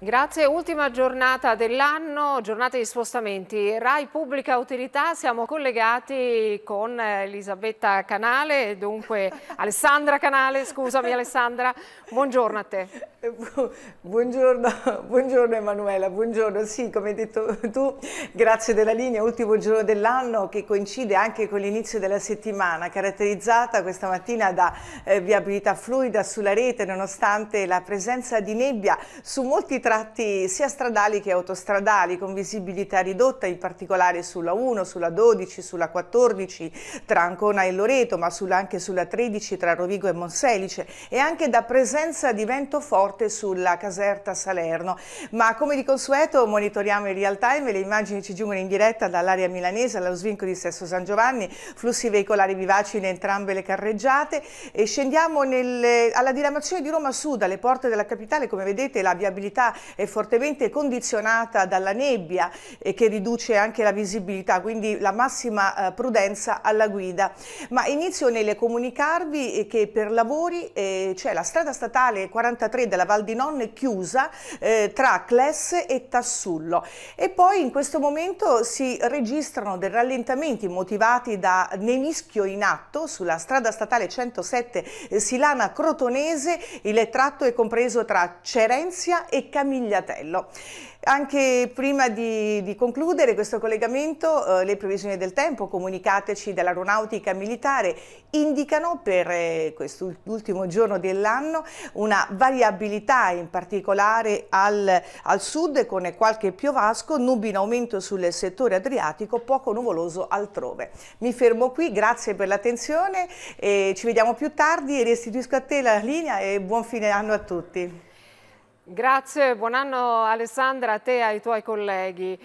Grazie, ultima giornata dell'anno, giornata di spostamenti. Rai Pubblica Utilità, siamo collegati con eh, Elisabetta Canale, dunque Alessandra Canale, scusami Alessandra, buongiorno a te. Buongiorno, buongiorno Emanuela, buongiorno, sì come hai detto tu, grazie della linea, ultimo giorno dell'anno che coincide anche con l'inizio della settimana, caratterizzata questa mattina da eh, viabilità fluida sulla rete nonostante la presenza di nebbia su molti traghetti tratti sia stradali che autostradali con visibilità ridotta in particolare sulla 1, sulla 12, sulla 14 tra Ancona e Loreto ma sulla, anche sulla 13 tra Rovigo e Monselice e anche da presenza di vento forte sulla Caserta Salerno. Ma come di consueto monitoriamo in real time le immagini ci giungono in diretta dall'area milanese allo svinco di Sesto San Giovanni, flussi veicolari vivaci in entrambe le carreggiate e scendiamo nel, alla diramazione di Roma Sud alle porte della capitale, come vedete la viabilità è fortemente condizionata dalla nebbia e eh, che riduce anche la visibilità, quindi la massima eh, prudenza alla guida. Ma inizio nel comunicarvi eh, che per lavori eh, c'è la strada statale 43 della Val di Non chiusa eh, tra Clesse e Tassullo e poi in questo momento si registrano dei rallentamenti motivati da nemischio in atto sulla strada statale 107 Silana Crotonese, il tratto è compreso tra Cerenzia e Camino Migliatello. Anche prima di, di concludere questo collegamento, eh, le previsioni del tempo comunicateci dall'aeronautica militare indicano per eh, questo giorno dell'anno una variabilità in particolare al, al sud con qualche piovasco, nubi in aumento sul settore adriatico, poco nuvoloso altrove. Mi fermo qui, grazie per l'attenzione, ci vediamo più tardi e restituisco a te la linea e buon fine anno a tutti. Grazie, buon anno Alessandra, a te e ai tuoi colleghi.